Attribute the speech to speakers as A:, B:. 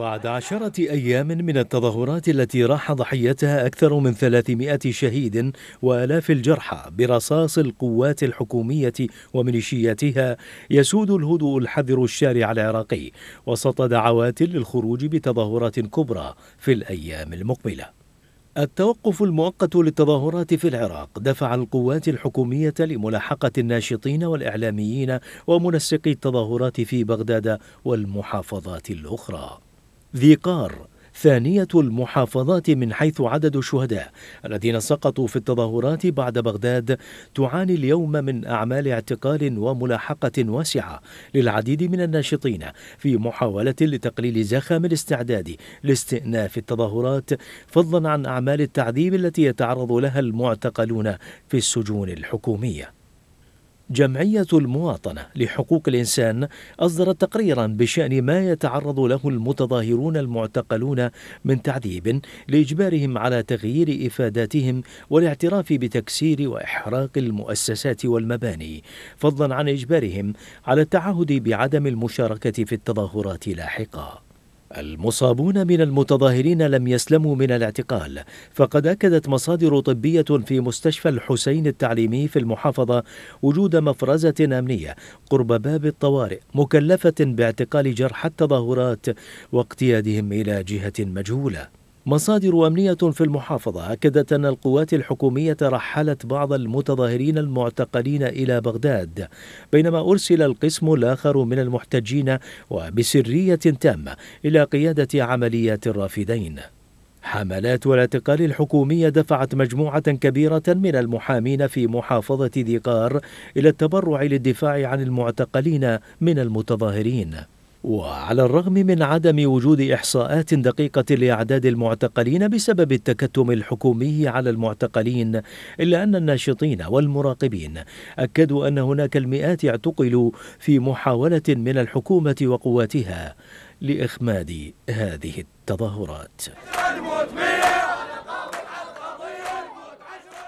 A: بعد عشرة أيام من التظاهرات التي راح ضحيتها أكثر من 300 شهيد وآلاف الجرحى برصاص القوات الحكومية وميليشياتها يسود الهدوء الحذر الشارع العراقي وسط دعوات للخروج بتظاهرات كبرى في الأيام المقبلة التوقف المؤقت للتظاهرات في العراق دفع القوات الحكومية لملاحقة الناشطين والإعلاميين ومنسقي التظاهرات في بغداد والمحافظات الأخرى ذي قار ثانية المحافظات من حيث عدد الشهداء الذين سقطوا في التظاهرات بعد بغداد تعاني اليوم من أعمال اعتقال وملاحقة واسعة للعديد من الناشطين في محاولة لتقليل زخم الاستعداد لاستئناف التظاهرات فضلا عن أعمال التعذيب التي يتعرض لها المعتقلون في السجون الحكومية جمعية المواطنة لحقوق الإنسان أصدرت تقريرا بشأن ما يتعرض له المتظاهرون المعتقلون من تعذيب لإجبارهم على تغيير إفاداتهم والاعتراف بتكسير وإحراق المؤسسات والمباني فضلا عن إجبارهم على التعهد بعدم المشاركة في التظاهرات لاحقا المصابون من المتظاهرين لم يسلموا من الاعتقال فقد اكدت مصادر طبيه في مستشفى الحسين التعليمي في المحافظه وجود مفرزه امنيه قرب باب الطوارئ مكلفه باعتقال جرحى التظاهرات واقتيادهم الى جهه مجهوله مصادر أمنية في المحافظة أكدت أن القوات الحكومية رحلت بعض المتظاهرين المعتقلين إلى بغداد بينما أرسل القسم الآخر من المحتجين وبسرية تامة إلى قيادة عمليات الرافدين حملات الاعتقال الحكومية دفعت مجموعة كبيرة من المحامين في محافظة ذي قار إلى التبرع للدفاع عن المعتقلين من المتظاهرين وعلى الرغم من عدم وجود إحصاءات دقيقة لأعداد المعتقلين بسبب التكتم الحكومي على المعتقلين إلا أن الناشطين والمراقبين أكدوا أن هناك المئات اعتقلوا في محاولة من الحكومة وقواتها لإخماد هذه التظاهرات